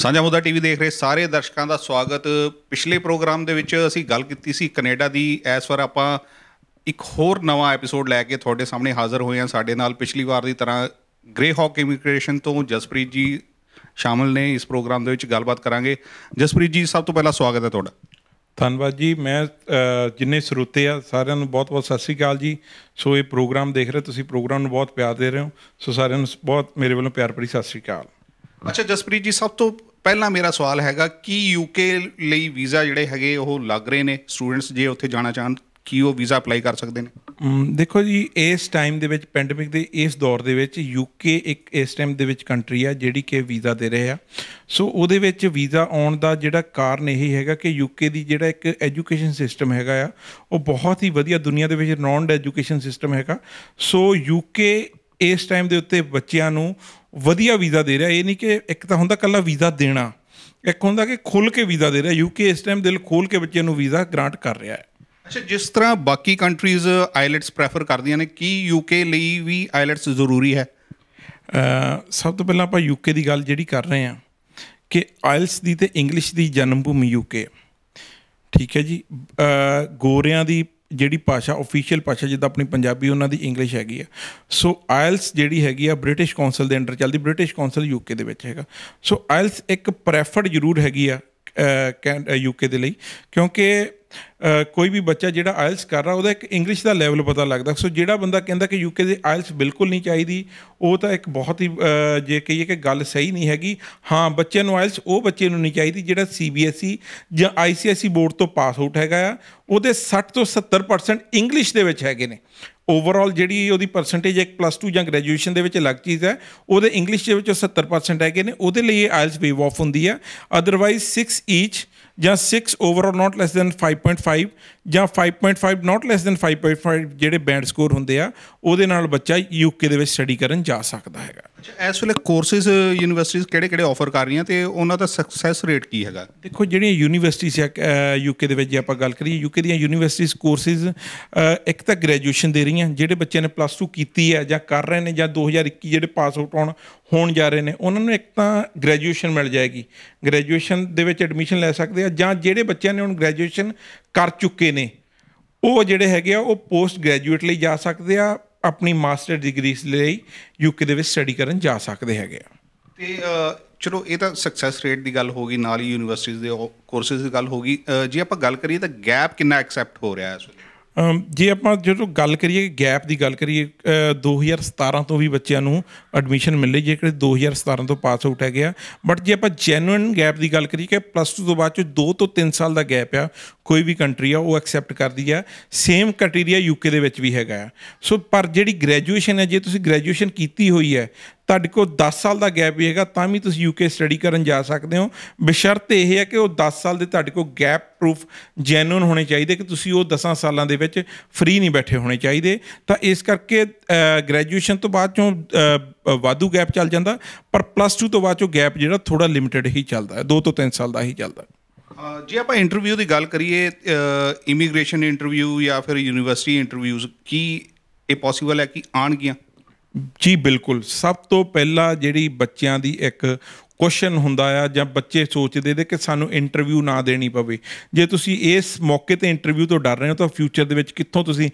ਸਾਂਝਾ ਮੁੱਦਾ ਟੀਵੀ ਦੇਖ ਰਹੇ ਸਾਰੇ ਦਰਸ਼ਕਾਂ ਦਾ ਸਵਾਗਤ ਪਿਛਲੇ ਪ੍ਰੋਗਰਾਮ ਦੇ ਵਿੱਚ ਅਸੀਂ ਗੱਲ ਕੀਤੀ ਸੀ ਕੈਨੇਡਾ ਦੀ ਇਸ ਵਾਰ ਆਪਾਂ ਇੱਕ ਹੋਰ ਨਵਾਂ ਐਪੀਸੋਡ ਲੈ ਕੇ ਤੁਹਾਡੇ ਸਾਹਮਣੇ ਹਾਜ਼ਰ ਹੋਏ ਹਾਂ ਸਾਡੇ ਨਾਲ ਪਿਛਲੀ ਵਾਰ ਦੀ ਤਰ੍ਹਾਂ ਗ੍ਰੇ ਹੌਕ ਇਮੀਗ੍ਰੇਸ਼ਨ ਤੋਂ ਜਸਪ੍ਰੀਤ ਜੀ ਸ਼ਾਮਲ ਨੇ ਇਸ ਪ੍ਰੋਗਰਾਮ ਦੇ ਵਿੱਚ ਗੱਲਬਾਤ ਕਰਾਂਗੇ ਜਸਪ੍ਰੀਤ ਜੀ ਸਭ ਤੋਂ ਪਹਿਲਾਂ ਸਵਾਗਤ ਹੈ ਤੁਹਾਡਾ ਧੰਨਵਾਦ ਜੀ ਮੈਂ ਜਿੰਨੇ ਸਰੋਤੇ ਆ ਸਾਰਿਆਂ ਨੂੰ ਬਹੁਤ-ਬਹੁਤ ਸਤਿ ਸ੍ਰੀ ਅਕਾਲ ਜੀ ਸੋ ਇਹ ਪ੍ਰੋਗਰਾਮ ਦੇਖ ਰਹੇ ਤੁਸੀਂ ਪ੍ਰੋਗਰਾਮ ਨੂੰ ਬਹੁਤ ਪਿਆਰ ਦੇ ਰਹੇ ਹੋ ਸੋ ਸਾਰਿਆਂ ਨੂੰ ਬਹੁਤ ਮੇਰੇ ਵੱਲੋਂ ਪਿਆਰ ਭਰੀ ਸਤਿ ਸ੍ਰੀ ਅਕਾਲ ਅੱਛਾ ਜਸਪ੍ਰੀਤ ਜੀ ਸਭ ਤੋਂ ਪਹਿਲਾਂ ਮੇਰਾ ਸਵਾਲ ਹੈਗਾ ਕਿ ਯੂਕੇ ਲਈ ਵੀਜ਼ਾ ਜਿਹੜੇ ਹੈਗੇ ਉਹ ਲੱਗ ਰਹੇ ਨੇ ਸਟੂਡੈਂਟਸ ਜੇ ਉੱਥੇ ਜਾਣਾ ਚਾਹਣ ਕੀ ਉਹ ਵੀਜ਼ਾ ਅਪਲਾਈ ਕਰ ਸਕਦੇ ਨੇ ਦੇਖੋ ਜੀ ਇਸ ਟਾਈਮ ਦੇ ਵਿੱਚ ਪੈਂਡੈਮਿਕ ਦੇ ਇਸ ਦੌਰ ਦੇ ਵਿੱਚ ਯੂਕੇ ਇੱਕ ਇਸ ਟਾਈਮ ਦੇ ਵਿੱਚ ਕੰਟਰੀ ਆ ਜਿਹੜੀ ਕਿ ਵੀਜ਼ਾ ਦੇ ਰਹੇ ਆ ਸੋ ਉਹਦੇ ਵਿੱਚ ਵੀਜ਼ਾ ਆਉਣ ਦਾ ਜਿਹੜਾ ਕਾਰਨ ਇਹ ਹੈਗਾ ਕਿ ਯੂਕੇ ਦੀ ਜਿਹੜਾ ਇੱਕ ਐਜੂਕੇਸ਼ਨ ਸਿਸਟਮ ਹੈਗਾ ਆ ਉਹ ਬਹੁਤ ਹੀ ਵਧੀਆ ਦੁਨੀਆ ਦੇ ਵਿੱਚ ਰਨੋਨਡ ਐਜੂਕੇਸ਼ਨ ਸਿਸਟਮ ਹੈਗਾ ਸੋ ਯੂਕੇ ਇਸ ਟਾਈਮ ਦੇ ਉੱਤੇ ਬੱਚਿਆਂ ਨੂੰ ਵਧੀਆ ਵੀਜ਼ਾ ਦੇ ਰਿਹਾ ਇਹ ਨਹੀਂ ਕਿ ਇੱਕ ਤਾਂ ਹੁੰਦਾ ਕੱਲਾ ਵੀਜ਼ਾ ਦੇਣਾ ਇੱਕ ਹੁੰਦਾ ਕਿ ਖੁੱਲ ਕੇ ਵੀਜ਼ਾ ਦੇ ਰਿਹਾ ਯੂਕੇ ਇਸ ਟਾਈਮ ਦਿਲ ਖੋਲ ਕੇ ਬੱਚਿਆਂ ਨੂੰ ਵੀਜ਼ਾ ਗ੍ਰਾਂਟ ਕਰ ਰਿਹਾ ਹੈ ਅੱਛਾ ਜਿਸ ਤਰ੍ਹਾਂ ਬਾਕੀ ਕੰਟਰੀਜ਼ ਆਈਲੈਟਸ ਪ੍ਰੈਫਰ ਕਰਦੀਆਂ ਨੇ ਕੀ ਯੂਕੇ ਲਈ ਵੀ ਆਈਲੈਟਸ ਜ਼ਰੂਰੀ ਹੈ ਸਭ ਤੋਂ ਪਹਿਲਾਂ ਆਪਾਂ ਯੂਕੇ ਦੀ ਗੱਲ ਜਿਹੜੀ ਕਰ ਰਹੇ ਹਾਂ ਕਿ ਆਇਲਸ ਦੀ ਤੇ ਇੰਗਲਿਸ਼ ਦੀ ਜਨਮ ਭੂਮੀ ਯੂਕੇ ਠੀਕ ਹੈ ਜੀ ਗੋਰਿਆਂ ਦੀ ਜਿਹੜੀ ਭਾਸ਼ਾ ਅਫੀਸ਼ੀਅਲ ਭਾਸ਼ਾ ਜਿੱਦਾਂ ਆਪਣੀ ਪੰਜਾਬੀ ਉਹਨਾਂ ਦੀ ਇੰਗਲਿਸ਼ ਹੈਗੀ ਆ ਸੋ ਆਇਲਸ ਜਿਹੜੀ ਹੈਗੀ ਆ ਬ੍ਰਿਟਿਸ਼ ਕਾਉਂਸਲ ਦੇ ਅੰਡਰ ਚੱਲਦੀ ਬ੍ਰਿਟਿਸ਼ ਕਾਉਂਸਲ ਯੂਕੇ ਦੇ ਵਿੱਚ ਹੈਗਾ ਸੋ ਆਇਲਸ ਇੱਕ ਪ੍ਰੈਫਰਡ ਜ਼ਰੂਰ ਹੈਗੀ ਆ ਯੂਕੇ ਦੇ ਲਈ ਕਿਉਂਕਿ ਕੋਈ ਵੀ ਬੱਚਾ ਜਿਹੜਾ ਆਇਲਸ ਕਰ ਰਹਾ ਉਹਦਾ ਇੱਕ ਇੰਗਲਿਸ਼ ਦਾ ਲੈਵਲ ਪਤਾ ਲੱਗਦਾ ਸੋ ਜਿਹੜਾ ਬੰਦਾ ਕਹਿੰਦਾ ਕਿ ਯੂਕੇ ਦੇ ਆਇਲਸ ਬਿਲਕੁਲ ਨਹੀਂ ਚਾਹੀਦੀ ਉਹ ਤਾਂ ਇੱਕ ਬਹੁਤ ਹੀ ਜੇ ਕਹੀਏ ਕਿ ਗੱਲ ਸਹੀ ਨਹੀਂ ਹੈਗੀ ਹਾਂ ਬੱਚਿਆਂ ਨੂੰ ਆਇਲਸ ਉਹ ਬੱਚੇ ਨੂੰ ਨਹੀਂ ਚਾਹੀਦੀ ਜਿਹੜਾ ਸੀਬੀਐਸਈ e ਜਾਂ ਆਈਸੀਐਸਈ e ਬੋਰਡ ਤੋਂ ਪਾਸ ਆਊਟ ਹੈਗਾ ਆ ਉਹਦੇ 60 ਤੋਂ 70% ਇੰਗਲਿਸ਼ ਦੇ ਵਿੱਚ ਹੈਗੇ ਨੇ ਓਵਰਆਲ ਜਿਹੜੀ ਉਹਦੀ ਪਰਸੈਂਟੇਜ ਇੱਕ ਪਲੱਸ 2 ਜਾਂ ਗ੍ਰੈਜੂਏਸ਼ਨ ਦੇ ਵਿੱਚ ਲੱਗ ਚੀਜ਼ ਹੈ ਉਹਦੇ ਇੰਗਲਿਸ਼ ਦੇ ਵਿੱਚ 70% ਹੈਗੇ ਨੇ ਉਹਦੇ ਲਈ ਇਹ ਆਇਲਸ ਵੇਵ ਆਫ ਹੁੰਦੀ ਆ ਅਦਰਵਾਈਜ਼ 6 ਈਚ ਜਾਂ 6 ਓਵਰਆਲ ਨਾਟ ਲੈਸ ਦੈਨ 5.5 ਜਾਂ 5.5 ਨਾਟ ਲੈਸ ਦੈਨ 5.5 ਜਿਹੜੇ ਬੈਂਡ ਸਕੋਰ ਹੁੰਦੇ ਆ ਉਹਦੇ ਨਾਲ ਬੱਚਾ ਯੂਕੇ ਦੇ ਵਿੱਚ ਸਟੱਡੀ ਕਰਨ ਜਾ ਸਕਦਾ ਹੈਗਾ ਅੱਛਾ ਇਸ ਵੇਲੇ ਕੋਰਸਸ ਯੂਨੀਵਰਸਿਟੀਆਂ ਕਿਹੜੇ-ਕਿਹੜੇ ਆਫਰ ਕਰ ਰਹੀਆਂ ਤੇ ਉਹਨਾਂ ਦਾ ਸਕਸੈਸ ਰੇਟ ਕੀ ਹੈਗਾ ਦੇਖੋ ਜਿਹੜੀਆਂ ਯੂਨੀਵਰਸਿਟੀਆਂ ਯੂਕੇ ਦੇ ਵਿੱਚ ਜੇ ਆਪਾਂ ਗੱਲ ਕਰੀਏ ਯੂਕੇ ਦੀਆਂ ਯੂਨੀਵਰਸਿਟੀਆਂ ਕੋਰਸਸ ਇੱਕ ਤਾਂ ਗ੍ਰੈਜੂਏਸ਼ਨ ਦੇ ਰਹੀਆਂ ਜਿਹੜੇ ਬੱਚਿਆਂ ਨੇ ਪਲੱਸ 2 ਕੀਤੀ ਹੈ ਜਾਂ ਕਰ ਰਹੇ ਨੇ ਜਾਂ 2021 ਜਿਹੜੇ ਪਾਸ ਆਊਟ ਹੋਣ ਹੋਣ ਜਾ ਰਹੇ ਨੇ ਉਹਨਾਂ ਨੂੰ ਇੱਕ ਤਾਂ ਗ੍ਰੈਜੂਏਸ਼ਨ ਮਿਲ ਜਾਏਗੀ ਗ੍ਰੈਜੂਏਸ਼ਨ ਦੇ ਵਿੱਚ ਐਡਮਿਸ਼ਨ ਲੈ ਸਕਦੇ ਆ ਜਾਂ ਜਿਹੜੇ ਬੱਚਿਆਂ ਨੇ ਹੁਣ ਗ੍ਰੈਜੂਏਸ਼ਨ ਕਰ ਚੁੱਕੇ ਨੇ ਉਹ ਜਿਹੜੇ ਹੈਗੇ ਆ ਉਹ ਪੋਸਟ ਗ੍ਰੈਜੂਏਟ ਲਈ ਜਾ ਸਕਦੇ ਆ ਆਪਣੀ ਮਾਸਟਰ ਡਿਗਰੀ ਲਈ ਯੂਕੇ ਦੇ ਵਿੱਚ ਸਟੱਡੀ ਕਰਨ ਜਾ ਸਕਦੇ ਹੈਗੇ ਆ ਤੇ ਚਲੋ ਇਹ ਤਾਂ ਸਕਸੈਸ ਰੇਟ ਦੀ ਗੱਲ ਹੋ ਗਈ ਨਾਲ ਹੀ ਯੂਨੀਵਰਸਿਟੀਜ਼ ਦੇ ਕੋਰਸਸ ਦੀ ਗੱਲ ਹੋ ਗਈ ਜੇ ਆਪਾਂ ਗੱਲ ਕਰੀਏ ਤਾਂ ਗੈਪ ਕਿੰਨਾ ਐਕਸੈਪਟ ਹੋ ਰਿਹਾ ਹੈ ਇਸ ਵੇਲੇ ਜੇ ਆਪਾਂ ਜਦੋਂ ਗੱਲ ਕਰੀਏ ਗੈਪ ਦੀ ਗੱਲ ਕਰੀਏ 2017 ਤੋਂ ਵੀ ਬੱਚਿਆਂ ਨੂੰ ਐਡਮਿਸ਼ਨ ਮਿਲੇ ਜਿਹੜੇ 2017 ਤੋਂ ਪਾਸ ਆਊਟ ਹੈ ਗਿਆ ਬਟ ਜੇ ਆਪਾਂ ਜੈਨੂਇਨ ਗੈਪ ਦੀ ਗੱਲ ਕਰੀਏ ਕਿ ਪਲੱਸ 2 ਤੋਂ ਬਾਅਦ ਚ 2 ਤੋਂ 3 ਸਾਲ ਦਾ ਗੈਪ ਆ ਕੋਈ ਵੀ ਕੰਟਰੀ ਆ ਉਹ ਐਕਸੈਪਟ ਕਰਦੀ ਆ ਸੇਮ ਕ੍ਰਾਈਟੇਰੀਆ ਯੂਕੇ ਦੇ ਵਿੱਚ ਵੀ ਹੈਗਾ ਆ ਸੋ ਪਰ ਜਿਹੜੀ ਗ੍ਰੈਜੂਏਸ਼ਨ ਹੈ ਜੇ ਤੁਸੀਂ ਗ੍ਰੈਜੂਏਸ਼ਨ ਕੀਤੀ ਹੋਈ ਹੈ ਤੁਹਾਡੇ ਕੋਲ 10 ਸਾਲ ਦਾ ਗੈਪ ਵੀ ਹੈਗਾ ਤਾਂ ਵੀ ਤੁਸੀਂ ਯੂਕੇ ਸਟੱਡੀ ਕਰਨ ਜਾ ਸਕਦੇ ਹੋ ਬਸ਼ਰਤ ਇਹ ਹੈ ਕਿ ਉਹ 10 ਸਾਲ ਦੇ ਤੁਹਾਡੇ ਕੋਲ ਗੈਪ ਪ੍ਰੂਫ ਜੈਨੂਨ ਹੋਣੇ ਚਾਹੀਦੇ ਕਿ ਤੁਸੀਂ ਉਹ 10 ਸਾਲਾਂ ਦੇ ਵਿੱਚ ਫ੍ਰੀ ਨਹੀਂ ਬੈਠੇ ਹੋਣੇ ਚਾਹੀਦੇ ਤਾਂ ਇਸ ਕਰਕੇ ਗ੍ਰੈਜੂਏਸ਼ਨ ਤੋਂ ਬਾਅਦ ਚੋਂ ਵਾਧੂ ਗੈਪ ਚੱਲ ਜਾਂਦਾ ਪਰ ਪਲੱਸ 2 ਤੋਂ ਬਾਅਦ ਚੋਂ ਗੈਪ ਜਿਹੜਾ ਥੋੜਾ ਲਿਮਿਟਿਡ ਹੀ ਚੱਲਦਾ ਹੈ 2 ਤੋਂ 3 ਸਾਲ ਦਾ ਹੀ ਚੱਲਦਾ ਜੇ ਆਪਾਂ ਇੰਟਰਵਿਊ ਦੀ ਗੱਲ ਕਰੀਏ ਇਮੀਗ੍ਰੇਸ਼ਨ ਇੰਟਰਵਿਊ ਜਾਂ ਫਿਰ ਯੂਨੀਵਰਸਿਟੀ ਇੰਟਰਵਿਊਜ਼ ਕੀ ਇਹ ਪੋਸੀਬਲ ਹੈ ਕਿ ਆਣਗੀਆਂ ਜੀ ਬਿਲਕੁਲ ਸਭ ਤੋਂ ਪਹਿਲਾਂ ਜਿਹੜੀ ਬੱਚਿਆਂ ਦੀ ਇੱਕ ਕੁਐਸਚਨ ਹੁੰਦਾ ਆ ਜਾਂ ਬੱਚੇ ਸੋਚਦੇ ਦੇ ਕਿ ਸਾਨੂੰ ਇੰਟਰਵਿਊ ਨਾ ਦੇਣੀ ਪਵੇ ਜੇ ਤੁਸੀਂ ਇਸ ਮੌਕੇ ਤੇ ਇੰਟਰਵਿਊ ਤੋਂ ਡਰ ਰਹੇ ਹੋ ਤਾਂ ਫਿਊਚਰ ਦੇ ਵਿੱਚ ਕਿੱਥੋਂ ਤੁਸੀਂ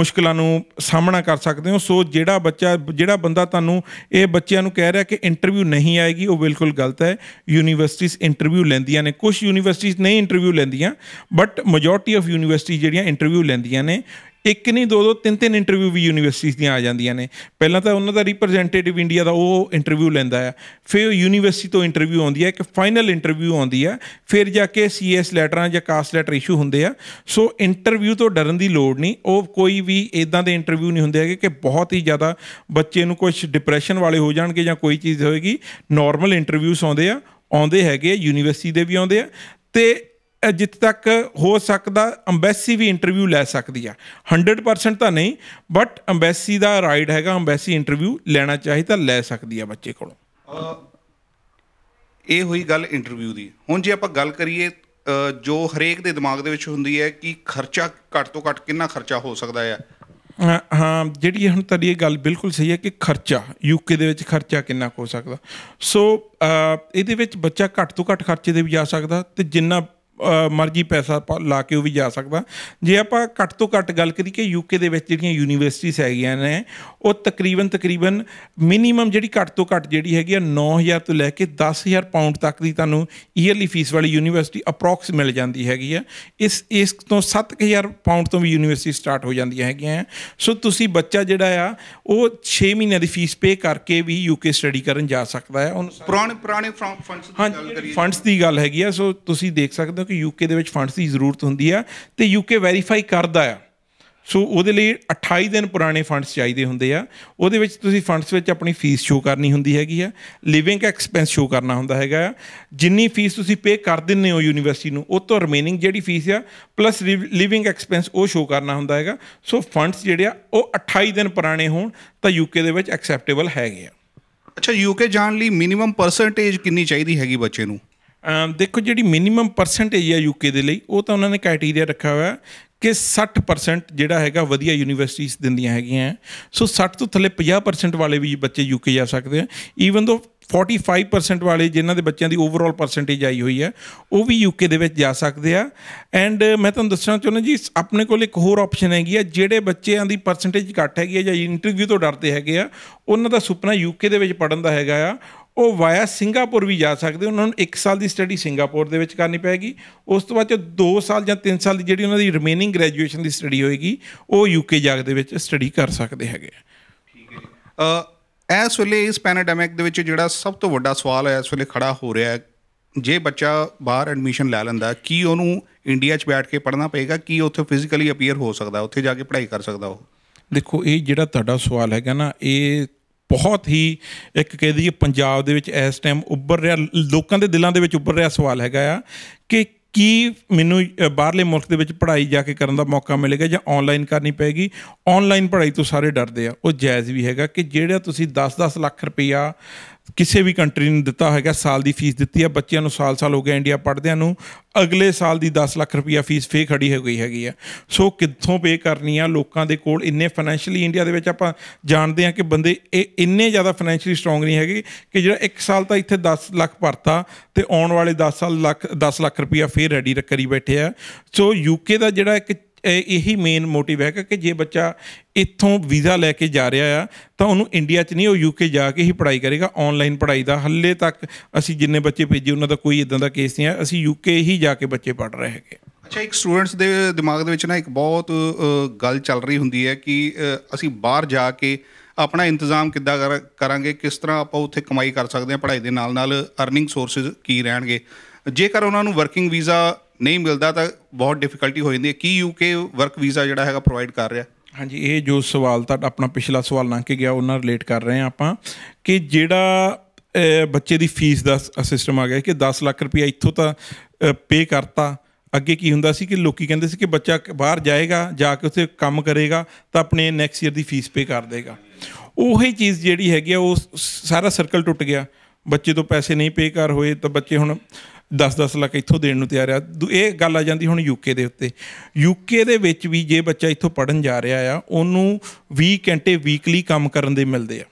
ਮੁਸ਼ਕਲਾਂ ਨੂੰ ਸਾਹਮਣਾ ਕਰ ਸਕਦੇ ਹੋ ਸੋ ਜਿਹੜਾ ਬੱਚਾ ਜਿਹੜਾ ਬੰਦਾ ਤੁਹਾਨੂੰ ਇਹ ਬੱਚਿਆਂ ਨੂੰ ਕਹਿ ਰਿਹਾ ਕਿ ਇੰਟਰਵਿਊ ਨਹੀਂ ਆਏਗੀ ਉਹ ਬਿਲਕੁਲ ਗਲਤ ਹੈ ਯੂਨੀਵਰਸਿਟੀਆਂ ਇੰਟਰਵਿਊ ਲੈਂਦੀਆਂ ਨੇ ਕੁਝ ਯੂਨੀਵਰਸਿਟੀਆਂ ਨਹੀਂ ਇੰਟਰਵਿਊ ਲੈਂਦੀਆਂ ਬਟ ਮੈਜੋਰਟੀ ਆਫ ਯੂਨੀਵਰਸਿਟੀ ਜਿਹੜੀਆਂ ਇੰਟਰਵਿਊ ਲੈਂਦੀਆਂ ਨੇ ਇੱਕ ਨਹੀਂ ਦੋ ਦੋ ਤਿੰਨ ਤਿੰਨ ਇੰਟਰਵਿਊ ਵੀ ਯੂਨੀਵਰਸਿਟੀਆਂ ਦੀਆਂ ਆ ਜਾਂਦੀਆਂ ਨੇ ਪਹਿਲਾਂ ਤਾਂ ਉਹਨਾਂ ਦਾ ਰਿਪਰੈਜ਼ੈਂਟੇਟਿਵ ਇੰਡੀਆ ਦਾ ਉਹ ਇੰਟਰਵਿਊ ਲੈਂਦਾ ਹੈ ਫਿਰ ਉਹ ਯੂਨੀਵਰਸਿਟੀ ਤੋਂ ਇੰਟਰਵਿਊ ਆਉਂਦੀ ਹੈ ਕਿ ਫਾਈਨਲ ਇੰਟਰਵਿਊ ਆਉਂਦੀ ਹੈ ਫਿਰ ਜਾ ਕੇ ਸੀਐਸ ਲੈਟਰਾਂ ਜਾਂ ਕਾਸਟ ਲੈਟਰ ਇਸ਼ੂ ਹੁੰਦੇ ਆ ਸੋ ਇੰਟਰਵਿਊ ਤੋਂ ਡਰਨ ਦੀ ਲੋੜ ਨਹੀਂ ਉਹ ਕੋਈ ਵੀ ਇਦਾਂ ਦੇ ਇੰਟਰਵਿਊ ਨਹੀਂ ਹੁੰਦੇ ਹੈਗੇ ਕਿ ਬਹੁਤ ਹੀ ਜ਼ਿਆਦਾ ਬੱਚੇ ਨੂੰ ਕੁਝ ਡਿਪਰੈਸ਼ਨ ਵਾਲੇ ਹੋ ਜਾਣਗੇ ਜਾਂ ਕੋਈ ਚੀਜ਼ ਹੋਏਗੀ ਨਾਰਮਲ ਇੰਟਰਵਿਊਸ ਆਉਂਦੇ ਆ ਆਉਂਦੇ ਹੈਗੇ ਯੂਨੀਵਰਸਿਟੀ ਦੇ ਵੀ ਆਉਂਦੇ ਆ ਤੇ ਜਿੱਥ ਤੱਕ ਹੋ ਸਕਦਾ ਅੰਬੈਸੀ ਵੀ ਇੰਟਰਵਿਊ ਲੈ ਸਕਦੀ ਆ 100% ਤਾਂ ਨਹੀਂ ਬਟ ਅੰਬੈਸੀ ਦਾ ਰਾਈਡ ਹੈਗਾ ਅੰਬੈਸੀ ਇੰਟਰਵਿਊ ਲੈਣਾ ਚਾਹੀ ਤਾਂ ਲੈ ਸਕਦੀ ਆ ਬੱਚੇ ਕੋਲੋਂ ਇਹ ਹੋਈ ਗੱਲ ਇੰਟਰਵਿਊ ਦੀ ਹੁਣ ਜੇ ਆਪਾਂ ਗੱਲ ਕਰੀਏ ਜੋ ਹਰੇਕ ਦੇ ਦਿਮਾਗ ਦੇ ਵਿੱਚ ਹੁੰਦੀ ਹੈ ਕਿ ਖਰਚਾ ਘੱਟ ਤੋਂ ਘੱਟ ਕਿੰਨਾ ਖਰਚਾ ਹੋ ਸਕਦਾ ਹੈ ਹਾਂ ਜਿਹੜੀ ਹੁਣ ਤੁਹਾਡੀ ਇਹ ਗੱਲ ਬਿਲਕੁਲ ਸਹੀ ਹੈ ਕਿ ਖਰਚਾ ਯੂਕੇ ਦੇ ਵਿੱਚ ਖਰਚਾ ਕਿੰਨਾ ਹੋ ਸਕਦਾ ਸੋ ਇਹਦੇ ਵਿੱਚ ਬੱਚਾ ਘੱਟ ਤੋਂ ਘੱਟ ਖਰਚੇ ਦੇ ਵੀ ਜਾ ਸਕਦਾ ਤੇ ਜਿੰਨਾ ਮਰਜ਼ੀ ਪੈਸਾ ਲਾ ਕੇ ਉਹ ਵੀ ਜਾ ਸਕਦਾ ਜੇ ਆਪਾਂ ਘੱਟ ਤੋਂ ਘੱਟ ਗੱਲ ਕਰੀ ਕਿ ਯੂਕੇ ਦੇ ਵਿੱਚ ਜਿਹੜੀਆਂ ਯੂਨੀਵਰਸਿਟੀਆਂ ਹੈਗੀਆਂ ਨੇ ਉਹ ਤਕਰੀਬਨ ਤਕਰੀਬਨ ਮਿਨੀਮਮ ਜਿਹੜੀ ਘੱਟ ਤੋਂ ਘੱਟ ਜਿਹੜੀ ਹੈਗੀ ਆ 9000 ਤੋਂ ਲੈ ਕੇ 10000 ਪਾਉਂਡ ਤੱਕ ਦੀ ਤੁਹਾਨੂੰ ਈਅਰਲੀ ਫੀਸ ਵਾਲੀ ਯੂਨੀਵਰਸਿਟੀ ਅਪਰੋਕਸ ਮਿਲ ਜਾਂਦੀ ਹੈਗੀ ਆ ਇਸ ਇਸ ਤੋਂ 7000 ਪਾਉਂਡ ਤੋਂ ਵੀ ਯੂਨੀਵਰਸਿਟੀ ਸਟਾਰਟ ਹੋ ਜਾਂਦੀਆਂ ਹੈਗੀਆਂ ਸੋ ਤੁਸੀਂ ਬੱਚਾ ਜਿਹੜਾ ਆ ਉਹ 6 ਮਹੀਨੇ ਦੀ ਫੀਸ ਪੇ ਕਰਕੇ ਵੀ ਯੂਕੇ ਸਟੱਡੀ ਕਰਨ ਜਾ ਸਕਦਾ ਹੈ ਉਹ ਪੁਰਾਣੇ ਪੁਰਾਣੇ ਫੰਡਸ ਦੀ ਗੱਲ ਕਰੀਏ ਫੰਡਸ ਦੀ ਗੱਲ ਹੈਗੀ ਆ ਸੋ ਤੁਸੀਂ ਦੇਖ ਸਕਦੇ ਕਿਉਂਕਿ ਕਿ ਯੂਕੇ ਦੇ ਵਿੱਚ ਫੰਡਸ ਦੀ ਜ਼ਰੂਰਤ ਹੁੰਦੀ ਆ ਤੇ ਯੂਕੇ ਵੈਰੀਫਾਈ ਕਰਦਾ ਆ ਸੋ ਉਹਦੇ ਲਈ 28 ਦਿਨ ਪੁਰਾਣੇ ਫੰਡਸ ਚਾਹੀਦੇ ਹੁੰਦੇ ਆ ਉਹਦੇ ਵਿੱਚ ਤੁਸੀਂ ਫੰਡਸ ਵਿੱਚ ਆਪਣੀ ਫੀਸ ਸ਼ੋ ਕਰਨੀ ਹੁੰਦੀ ਹੈਗੀ ਆ ਲਿਵਿੰਗ ਐਕਸਪੈਂਸ ਸ਼ੋ ਕਰਨਾ ਹੁੰਦਾ ਹੈਗਾ ਜਿੰਨੀ ਫੀਸ ਤੁਸੀਂ ਪੇ ਕਰ ਦਿੰਨੇ ਹੋ ਯੂਨੀਵਰਸਿਟੀ ਨੂੰ ਉਹ ਤੋਂ ਰਿਮੇਨਿੰਗ ਜਿਹੜੀ ਫੀਸ ਆ ਪਲੱਸ ਲਿਵਿੰਗ ਐਕਸਪੈਂਸ ਉਹ ਸ਼ੋ ਕਰਨਾ ਹੁੰਦਾ ਹੈਗਾ ਸੋ ਫੰਡਸ ਜਿਹੜੇ ਆ ਉਹ 28 ਦਿਨ ਪੁਰਾਣੇ ਹੋਣ ਤਾਂ ਯੂਕੇ ਦੇ ਵਿੱਚ ਐਕਸੈਪਟੇਬਲ ਹੈਗੇ ਆ ਅੱਛਾ ਯੂਕੇ ਜਾਣ ਲਈ ਮਿਨੀਮਮ ਪਰਸੈਂਟੇਜ ਕਿੰਨੀ ਚਾਹੀਦੀ ਹੈਗੀ ਬੱਚੇ ਨੂੰ ਦੇਖੋ ਜਿਹੜੀ ਮਿਨੀਮਮ ਪਰਸੈਂਟੇਜ ਹੈ ਯੂਕੇ ਦੇ ਲਈ ਉਹ ਤਾਂ ਉਹਨਾਂ ਨੇ ਕ੍ਰਾਈਟੇਰੀਆ ਰੱਖਿਆ ਹੋਇਆ ਕਿ 60% ਜਿਹੜਾ ਹੈਗਾ ਵਧੀਆ ਯੂਨੀਵਰਸਿਟੀਆਂ ਦਿੰਦੀਆਂ ਹੈਗੀਆਂ ਸੋ 60 ਤੋਂ ਥੱਲੇ 50% ਵਾਲੇ ਵੀ ਬੱਚੇ ਯੂਕੇ ਜਾ ਸਕਦੇ ਆ ਈਵਨ ਦੋ 45% ਵਾਲੇ ਜਿਨ੍ਹਾਂ ਦੇ ਬੱਚਿਆਂ ਦੀ ਓਵਰਆਲ ਪਰਸੈਂਟੇਜ ਆਈ ਹੋਈ ਹੈ ਉਹ ਵੀ ਯੂਕੇ ਦੇ ਵਿੱਚ ਜਾ ਸਕਦੇ ਆ ਐਂਡ ਮੈਂ ਤੁਹਾਨੂੰ ਦੱਸਣਾ ਚਾਹੁੰਦਾ ਜੀ ਆਪਣੇ ਕੋਲ ਇੱਕ ਹੋਰ ਆਪਸ਼ਨ ਹੈਗੀ ਆ ਜਿਹੜੇ ਬੱਚਿਆਂ ਦੀ ਪਰਸੈਂਟੇਜ ਘੱਟ ਹੈਗੀ ਆ ਜਾਂ ਇੰਟਰਵਿਊ ਤੋਂ ਡਰਦੇ ਹੈਗੇ ਆ ਉਹਨਾਂ ਦਾ ਸੁਪਨਾ ਯੂਕੇ ਦੇ ਵਿੱਚ ਪੜਨ ਦਾ ਹੈਗਾ ਆ ਉਹ ਵਾਇਆ ਸਿੰਗਾਪੁਰ ਵੀ ਜਾ ਸਕਦੇ ਉਹਨਾਂ ਨੂੰ 1 ਸਾਲ ਦੀ ਸਟੱਡੀ ਸਿੰਗਾਪੁਰ ਦੇ ਵਿੱਚ ਕਰਨੀ ਪੈਗੀ ਉਸ ਤੋਂ ਬਾਅਦ ਜੋ 2 ਸਾਲ ਜਾਂ 3 ਸਾਲ ਦੀ ਜਿਹੜੀ ਉਹਨਾਂ ਦੀ ਰਿਮੇਨਿੰਗ ਗ੍ਰੈਜੂਏਸ਼ਨ ਦੀ ਸਟੱਡੀ ਹੋਏਗੀ ਉਹ ਯੂਕੇ ਜਾ ਕੇ ਦੇ ਵਿੱਚ ਸਟੱਡੀ ਕਰ ਸਕਦੇ ਹੈਗੇ ਠੀਕ ਹੈ ਅ ਇਸ ਵੇਲੇ ਇਸ ਪੈਨਡੈਮਿਕ ਦੇ ਵਿੱਚ ਜਿਹੜਾ ਸਭ ਤੋਂ ਵੱਡਾ ਸਵਾਲ ਹੈ ਇਸ ਵੇਲੇ ਖੜਾ ਹੋ ਰਿਹਾ ਹੈ ਜੇ ਬੱਚਾ ਬਾਹਰ ਐਡਮਿਸ਼ਨ ਲੈ ਲੈਂਦਾ ਕੀ ਉਹਨੂੰ ਇੰਡੀਆ 'ਚ ਬੈਠ ਕੇ ਪੜ੍ਹਨਾ ਪਏਗਾ ਕੀ ਉੱਥੇ ਫਿਜ਼ੀਕਲੀ ਅਪੀਅਰ ਹੋ ਸਕਦਾ ਉੱਥੇ ਜਾ ਕੇ ਪੜ੍ਹਾਈ ਕਰ ਸਕਦਾ ਉਹ ਦੇਖੋ ਇਹ ਜਿਹੜਾ ਤੁਹਾਡਾ ਸਵਾਲ ਹੈਗਾ ਨਾ ਇਹ ਬਹੁਤ ਹੀ ਇੱਕ ਕਹਿ ਦਈਏ ਪੰਜਾਬ ਦੇ ਵਿੱਚ ਇਸ ਟਾਈਮ ਉੱਭਰ ਰਿਹਾ ਲੋਕਾਂ ਦੇ ਦਿਲਾਂ ਦੇ ਵਿੱਚ ਉੱਭਰ ਰਿਹਾ ਸਵਾਲ ਹੈਗਾ ਆ ਕਿ ਕੀ ਮੈਨੂੰ ਬਾਹਰਲੇ ਮੁਲਕ ਦੇ ਵਿੱਚ ਪੜ੍ਹਾਈ ਜਾ ਕੇ ਕਰਨ ਦਾ ਮੌਕਾ ਮਿਲੇਗਾ ਜਾਂ ਆਨਲਾਈਨ ਕਰਨੀ ਪਏਗੀ ਆਨਲਾਈਨ ਪੜ੍ਹਾਈ ਤੋਂ ਸਾਰੇ ਡਰਦੇ ਆ ਉਹ ਜਾਇਜ਼ ਵੀ ਹੈਗਾ ਕਿ ਜਿਹੜਾ ਤੁਸੀਂ 10-10 ਲੱਖ ਰੁਪਇਆ ਕਿਸੇ ਵੀ ਕੰਟਰੀ ਨੂੰ ਦਿੱਤਾ ਹੈਗਾ ਸਾਲ ਦੀ ਫੀਸ ਦਿੱਤੀ ਹੈ ਬੱਚਿਆਂ ਨੂੰ ਸਾਲ-ਸਾਲ ਹੋ ਗਿਆ ਇੰਡੀਆ ਪੜ੍ਹਦਿਆਂ ਨੂੰ ਅਗਲੇ ਸਾਲ ਦੀ 10 ਲੱਖ ਰੁਪਇਆ ਫੀਸ ਫੇ ਖੜੀ ਹੋ ਗਈ ਹੈਗੀ ਆ ਸੋ ਕਿੱਥੋਂ ਪੇ ਕਰਨੀ ਆ ਲੋਕਾਂ ਦੇ ਕੋਲ ਇੰਨੇ ਫਾਈਨੈਂਸ਼ੀਅਲੀ ਇੰਡੀਆ ਦੇ ਵਿੱਚ ਆਪਾਂ ਜਾਣਦੇ ਆ ਕਿ ਬੰਦੇ ਇਹ ਇੰਨੇ ਜ਼ਿਆਦਾ ਫਾਈਨੈਂਸ਼ੀਅਲੀ ਸਟਰੋਂਗ ਨਹੀਂ ਹੈਗੇ ਕਿ ਜਿਹੜਾ ਇੱਕ ਸਾਲ ਤਾਂ ਇੱਥੇ 10 ਲੱਖ ਭਰਤਾ ਤੇ ਆਉਣ ਵਾਲੇ 10 ਸਾਲ ਲੱਖ 10 ਲੱਖ ਰੁਪਇਆ ਫੇ ਰੈਡੀ ਕਰੀ ਬੈਠੇ ਆ ਸੋ ਯੂਕੇ ਦਾ ਜਿਹੜਾ ਇੱਕ ਇਹੀ ਮੇਨ ਮੋਟਿਵ ਹੈ ਕਿ ਜੇ ਬੱਚਾ ਇੱਥੋਂ ਵੀਜ਼ਾ ਲੈ ਕੇ ਜਾ ਰਿਹਾ ਆ ਤਾਂ ਉਹਨੂੰ ਇੰਡੀਆ 'ਚ ਨਹੀਂ ਉਹ ਯੂਕੇ ਜਾ ਕੇ ਹੀ ਪੜ੍ਹਾਈ ਕਰੇਗਾ ਆਨਲਾਈਨ ਪੜ੍ਹਾਈ ਦਾ ਹੱਲੇ ਤੱਕ ਅਸੀਂ ਜਿੰਨੇ ਬੱਚੇ ਭੇਜੇ ਉਹਨਾਂ ਦਾ ਕੋਈ ਇਦਾਂ ਦਾ ਕੇਸ ਨਹੀਂ ਆ ਅਸੀਂ ਯੂਕੇ ਹੀ ਜਾ ਕੇ ਬੱਚੇ ਪੜ੍ਹ ਰਹੇ ਹੈਗੇ ਅੱਛਾ ਇੱਕ ਸਟੂਡੈਂਟਸ ਦੇ ਦਿਮਾਗ ਦੇ ਵਿੱਚ ਨਾ ਇੱਕ ਬਹੁਤ ਗੱਲ ਚੱਲ ਰਹੀ ਹੁੰਦੀ ਹੈ ਕਿ ਅਸੀਂ ਬਾਹਰ ਜਾ ਕੇ ਆਪਣਾ ਇੰਤਜ਼ਾਮ ਕਿੱਦਾਂ ਕਰਾਂਗੇ ਕਿਸ ਤਰ੍ਹਾਂ ਆਪਾਂ ਉੱਥੇ ਕਮਾਈ ਕਰ ਸਕਦੇ ਹਾਂ ਪੜ੍ਹਾਈ ਦੇ ਨਾਲ ਨਾਲ ਅਰਨਿੰਗ ਸੋਰਸਸ ਕੀ ਰਹਿਣਗੇ ਜੇਕਰ ਉਹਨਾਂ ਨੂੰ ਵਰਕਿੰਗ ਵੀਜ਼ਾ ਨਹੀਂ ਮਿਲਦਾ ਤਾਂ ਬਹੁਤ ਡਿਫਿਕਲਟੀ ਹੋ ਜਾਂਦੀ ਹੈ ਕੀ ਯੂਕੇ ਵਰਕ ਵੀਜ਼ਾ ਜਿਹੜਾ ਹੈਗਾ ਪ੍ਰੋਵਾਈਡ ਕਰ ਰਿਹਾ ਹਾਂਜੀ ਇਹ ਜੋ ਸਵਾਲ ਤਾਂ ਆਪਣਾ ਪਿਛਲਾ ਸਵਾਲ ਲੰਘ ਕੇ ਗਿਆ ਉਹਨਾਂ ਰਿਲੇਟ ਕਰ ਰਹੇ ਆ ਆਪਾਂ ਕਿ ਜਿਹੜਾ ਬੱਚੇ ਦੀ ਫੀਸ ਦਾ ਸਿਸਟਮ ਆ ਗਿਆ ਕਿ 10 ਲੱਖ ਰੁਪਏ ਇੱਥੋਂ ਤਾਂ ਪੇ ਕਰਤਾ ਅੱਗੇ ਕੀ ਹੁੰਦਾ ਸੀ ਕਿ ਲੋਕੀ ਕਹਿੰਦੇ ਸੀ ਕਿ ਬੱਚਾ ਬਾਹਰ ਜਾਏਗਾ ਜਾ ਕੇ ਉੱਥੇ ਕੰਮ ਕਰੇਗਾ ਤਾਂ ਆਪਣੇ ਨੈਕਸਟ ਈਅਰ ਦੀ ਫੀਸ ਪੇ ਕਰ ਦੇਗਾ ਉਹੀ ਚੀਜ਼ ਜਿਹੜੀ ਹੈਗੀ ਆ ਉਹ ਸਾਰਾ ਸਰਕਲ ਟੁੱਟ ਗਿਆ ਬੱਚੇ ਤੋਂ ਪੈਸੇ ਨਹੀਂ ਪੇ ਕਰ ਹੋਏ ਤਾਂ ਬੱਚੇ ਹੁਣ 10-10 ਲੱਖ ਇੱਥੋਂ ਦੇਣ ਨੂੰ ਤਿਆਰ ਆ ਇਹ ਗੱਲ ਆ ਜਾਂਦੀ ਹੁਣ ਯੂਕੇ ਦੇ ਉੱਤੇ ਯੂਕੇ ਦੇ ਵਿੱਚ ਵੀ ਜੇ ਬੱਚਾ ਇੱਥੋਂ ਪੜਨ ਜਾ ਰਿਹਾ ਆ ਉਹਨੂੰ 20 ਘੰਟੇ ਵੀਕਲੀ ਕੰਮ ਕਰਨ ਦੇ ਮਿਲਦੇ ਆ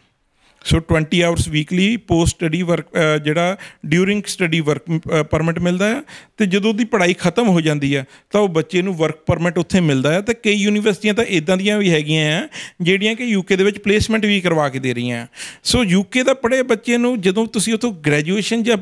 so 20 hours weekly post study work ਜਿਹੜਾ ਡਿਊਰਿੰਗ ਸਟੱਡੀ ਵਰਕ ਪਰਮਿਟ ਮਿਲਦਾ ਹੈ ਤੇ ਜਦੋਂ ਦੀ ਪੜ੍ਹਾਈ ਖਤਮ ਹੋ ਜਾਂਦੀ ਹੈ ਤਾਂ ਉਹ ਬੱਚੇ ਨੂੰ ਵਰਕ ਪਰਮਿਟ ਉੱਥੇ ਮਿਲਦਾ ਹੈ ਤੇ ਕਈ ਯੂਨੀਵਰਸਿਟੀਆਂ ਤਾਂ ਇਦਾਂ ਦੀਆਂ ਵੀ ਹੈਗੀਆਂ ਆ ਜਿਹੜੀਆਂ ਕਿ ਯੂਕੇ ਦੇ ਵਿੱਚ ਪਲੇਸਮੈਂਟ ਵੀ ਕਰਵਾ ਕੇ ਦੇ ਰਹੀਆਂ ਸੋ ਯੂਕੇ ਦਾ ਪੜ੍ਹੇ ਬੱਚੇ ਨੂੰ ਜਦੋਂ ਤੁਸੀਂ ਉੱਥੋਂ ਗ੍ਰੈਜੂਏਸ਼ਨ ਜਾਂ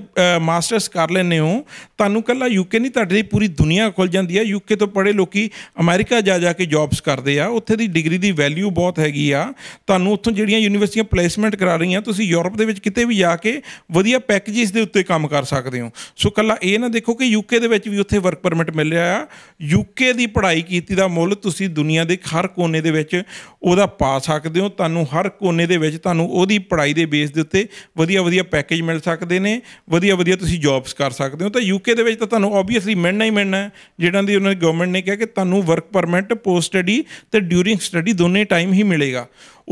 ਮਾਸਟਰਸ ਕਰ ਲੈਨੇ ਹੋ ਤੁਹਾਨੂੰ ਕੱਲਾ ਯੂਕੇ ਨਹੀਂ ਤੁਹਾਡੀ ਪੂਰੀ ਦੁਨੀਆ ਖੁੱਲ ਜਾਂਦੀ ਹੈ ਯੂਕੇ ਤੋਂ ਪੜ੍ਹੇ ਲੋਕੀ ਅਮਰੀਕਾ ਜਾ ਜਾ ਕੇ ਜੌਬਸ ਕਰਦੇ ਆ ਉੱਥੇ ਦੀ ਡਿਗਰੀ ਦੀ ਵੈਲਿਊ ਬਹੁਤ ਹੈਗੀ ਆ ਤੁਹਾਨੂੰ ਉੱਥੋਂ ਜਿਹੜੀਆਂ ਯੂਨੀਵਰਸਿਟੀਆਂ ਪਲੇਸਮੈਂਟ ਕਰਾ ਰਹੀਆਂ ਤੁਸੀਂ ਯੂਰਪ ਦੇ ਵਿੱਚ ਕਿਤੇ ਵੀ ਜਾ ਕੇ ਵਧੀਆ ਪੈਕੇजेस ਦੇ ਉੱਤੇ ਕੰਮ ਕਰ ਸਕਦੇ ਹੋ ਸੋ ਕੱਲਾ ਇਹ ਨਾ ਦੇਖੋ ਕਿ ਯੂਕੇ ਦੇ ਵਿੱਚ ਵੀ ਉੱਥੇ ਵਰਕ ਪਰਮਿਟ ਮਿਲ ਰਿਹਾ ਆ ਯੂਕੇ ਦੀ ਪੜ੍ਹਾਈ ਕੀਤੀ ਦਾ ਮੁੱਲ ਤੁਸੀਂ ਦੁਨੀਆ ਦੇ ਹਰ ਕੋਨੇ ਦੇ ਵਿੱਚ ਉਹਦਾ ਪਾ ਸਕਦੇ ਹੋ ਤੁਹਾਨੂੰ ਹਰ ਕੋਨੇ ਦੇ ਵਿੱਚ ਤੁਹਾਨੂੰ ਉਹਦੀ ਪੜ੍ਹਾਈ ਦੇ ਬੇਸ ਦੇ ਉੱਤੇ ਵਧੀਆ ਵਧੀਆ ਪੈਕੇਜ ਮਿਲ ਸਕਦੇ ਨੇ ਵਧੀਆ ਵਧੀਆ ਤੁਸੀਂ ਜੌਬਸ ਕਰ ਸਕਦੇ ਹੋ ਤਾਂ ਯੂਕੇ ਦੇ ਵਿੱਚ ਤਾਂ ਤੁਹਾਨੂੰ ਆਬਵੀਅਸਲੀ ਮਿਲਣਾ ਹੀ ਮਿਲਣਾ ਜਿਹੜਾਂ ਦੀ ਉਹਨਾਂ ਦੀ ਗਵਰਨਮੈਂਟ ਨੇ ਕਿਹਾ ਕਿ ਤੁਹਾਨੂੰ ਵਰਕ ਪਰਮਿਟ ਪੋਸਟ ਸਟੱਡੀ ਤੇ ਡਿਊਰਿੰਗ ਸਟੱਡੀ ਦੋਨੇ ਟਾਈਮ ਹੀ ਮਿਲੇਗਾ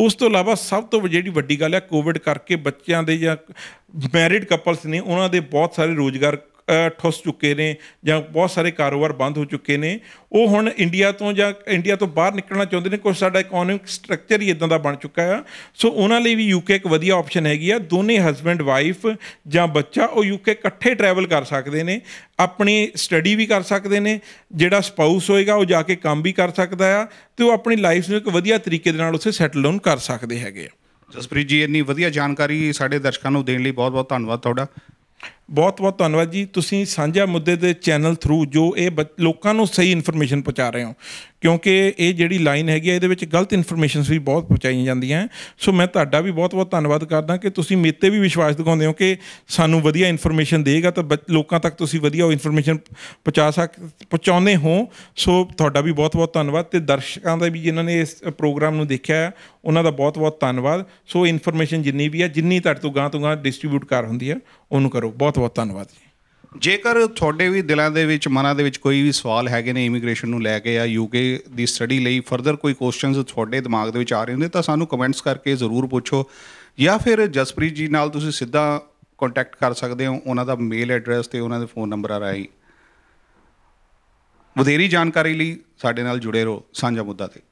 ਉਸ ਤੋਂ ਇਲਾਵਾ ਸਭ ਤੋਂ ਜਿਹੜੀ ਵੱਡੀ ਗੱਲ ਹੈ ਕੋਵਿਡ ਕਰਕੇ ਬੱਚਿਆਂ ਦੇ ਜਾਂ ਮੈਰਿਡ ਕਪਲਸ ਨੇ ਉਹਨਾਂ ਦੇ ਬਹੁਤ ਸਾਰੇ ਰੋਜ਼ਗਾਰ ਠੁੱਸ ਚੁੱਕੇ ਨੇ ਜਾਂ ਬਹੁਤ ਸਾਰੇ ਕਾਰੋਬਾਰ ਬੰਦ ਹੋ ਚੁੱਕੇ ਨੇ ਉਹ ਹੁਣ ਇੰਡੀਆ ਤੋਂ ਜਾਂ ਇੰਡੀਆ ਤੋਂ ਬਾਹਰ ਨਿਕਲਣਾ ਚਾਹੁੰਦੇ ਨੇ ਕੁਝ ਸਾਡਾ ਇਕਨੋਮਿਕ ਸਟਰਕਚਰ ਹੀ ਇਦਾਂ ਦਾ ਬਣ ਚੁੱਕਾ ਆ ਸੋ ਉਹਨਾਂ ਲਈ ਵੀ ਯੂਕੇ ਇੱਕ ਵਧੀਆ ਆਪਸ਼ਨ ਹੈਗੀ ਆ ਦੋਨੇ ਹਸਬੰਡ ਵਾਈਫ ਜਾਂ ਬੱਚਾ ਉਹ ਯੂਕੇ ਇਕੱਠੇ ਟਰੈਵਲ ਕਰ ਸਕਦੇ ਨੇ ਆਪਣੀ ਸਟੱਡੀ ਵੀ ਕਰ ਸਕਦੇ ਨੇ ਜਿਹੜਾ ਸਪਾਊਸ ਹੋਏਗਾ ਉਹ ਜਾ ਕੇ ਕੰਮ ਵੀ ਕਰ ਸਕਦਾ ਆ ਤੇ ਉਹ ਆਪਣੀ ਲਾਈਫ ਨੂੰ ਇੱਕ ਵਧੀਆ ਤਰੀਕੇ ਦੇ ਨਾਲ ਉਸੇ ਸੈਟਲ ਡਾਊਨ ਕਰ ਸਕਦੇ ਹੈਗੇ ਆ ਜਸਪ੍ਰੀਤ ਜੀ ਇੰਨੀ ਵਧੀਆ ਜਾਣਕਾਰੀ ਸਾਡੇ ਦਰਸ਼ਕਾਂ ਨੂੰ ਦੇਣ ਲਈ ਬਹੁਤ-ਬਹੁਤ ਧੰਨਵਾਦ ਤੁਹਾਡਾ ਬਹੁਤ ਬਹੁਤ ਧੰਨਵਾਦ ਜੀ ਤੁਸੀਂ ਸਾਂਝਾ ਮੁੱਦੇ ਦੇ ਚੈਨਲ ਥਰੂ ਜੋ ਇਹ ਲੋਕਾਂ ਨੂੰ ਸਹੀ ਇਨਫੋਰਮੇਸ਼ਨ ਪਹੁੰਚਾ ਰਹੇ ਹੋ ਕਿਉਂਕਿ ਇਹ ਜਿਹੜੀ ਲਾਈਨ ਹੈਗੀ ਆ ਇਹਦੇ ਵਿੱਚ ਗਲਤ ਇਨਫੋਰਮੇਸ਼ਨਸ ਵੀ ਬਹੁਤ ਪਹੁੰਚਾਈਆਂ ਜਾਂਦੀਆਂ ਸੋ ਮੈਂ ਤੁਹਾਡਾ ਵੀ ਬਹੁਤ ਬਹੁਤ ਧੰਨਵਾਦ ਕਰਦਾ ਕਿ ਤੁਸੀਂ ਮੇਤੇ ਵੀ ਵਿਸ਼ਵਾਸ ਦਿਖਾਉਂਦੇ ਹੋ ਕਿ ਸਾਨੂੰ ਵਧੀਆ ਇਨਫੋਰਮੇਸ਼ਨ ਦੇਗਾ ਤਾਂ ਲੋਕਾਂ ਤੱਕ ਤੁਸੀਂ ਵਧੀਆ ਉਹ ਇਨਫੋਰਮੇਸ਼ਨ ਪਹੁੰਚਾ ਸਕ ਪਹੁੰਚਾਉਂਦੇ ਹੋ ਸੋ ਤੁਹਾਡਾ ਵੀ ਬਹੁਤ ਬਹੁਤ ਧੰਨਵਾਦ ਤੇ ਦਰਸ਼ਕਾਂ ਦਾ ਵੀ ਜਿਨ੍ਹਾਂ ਨੇ ਇਸ ਪ੍ਰੋਗਰਾਮ ਨੂੰ ਦੇਖਿਆ ਉਹਨਾਂ ਦਾ ਬਹੁਤ ਬਹੁਤ ਧੰਨਵਾਦ ਸੋ ਇਨਫੋਰਮੇਸ਼ਨ ਜਿੰਨੀ ਵੀ ਹੈ ਜਿੰਨੀ ਤੁਹਾਡੇ ਤੋਂ ਗਾਂ ਤੋਂ ਗਾਂ ਡਿਸਟ੍ਰਿਬਿਊਟ ਕਰ ਹੁੰਦੀ ਹੈ ਉਹਨੂੰ ਕਰੋ ਬਹੁਤ ਬਹੁਤ ਬਹੁਤ ਧੰਨਵਾਦ ਜੀ ਜੇਕਰ ਤੁਹਾਡੇ ਵੀ ਦਿਲਾਂ ਦੇ ਵਿੱਚ ਮਨਾਂ ਦੇ ਵਿੱਚ ਕੋਈ ਵੀ ਸਵਾਲ ਹੈਗੇ ਨੇ ਇਮੀਗ੍ਰੇਸ਼ਨ ਨੂੰ ਲੈ ਕੇ ਜਾਂ ਯੂਕੇ ਦੀ ਸਟੱਡੀ ਲਈ ਫਰਦਰ ਕੋਈ ਕੁਐਸਚਨਸ ਤੁਹਾਡੇ ਦਿਮਾਗ ਦੇ ਵਿੱਚ ਆ ਰਹੇ ਹੁੰਦੇ ਤਾਂ ਸਾਨੂੰ ਕਮੈਂਟਸ ਕਰਕੇ ਜ਼ਰੂਰ ਪੁੱਛੋ ਜਾਂ ਫਿਰ ਜਸਪ੍ਰੀਤ ਜੀ ਨਾਲ ਤੁਸੀਂ ਸਿੱਧਾ ਕੰਟੈਕਟ ਕਰ ਸਕਦੇ ਹੋ ਉਹਨਾਂ ਦਾ ਮੇਲ ਐਡਰੈਸ ਤੇ ਉਹਨਾਂ ਦੇ ਫੋਨ ਨੰਬਰ ਆ ਰਹੀ ਵਧੇਰੀ ਜਾਣਕਾਰੀ ਲਈ ਸਾਡੇ ਨਾਲ ਜੁੜੇ ਰਹੋ ਸਾਂਝਾ ਮੁੱਦਾ ਤੇ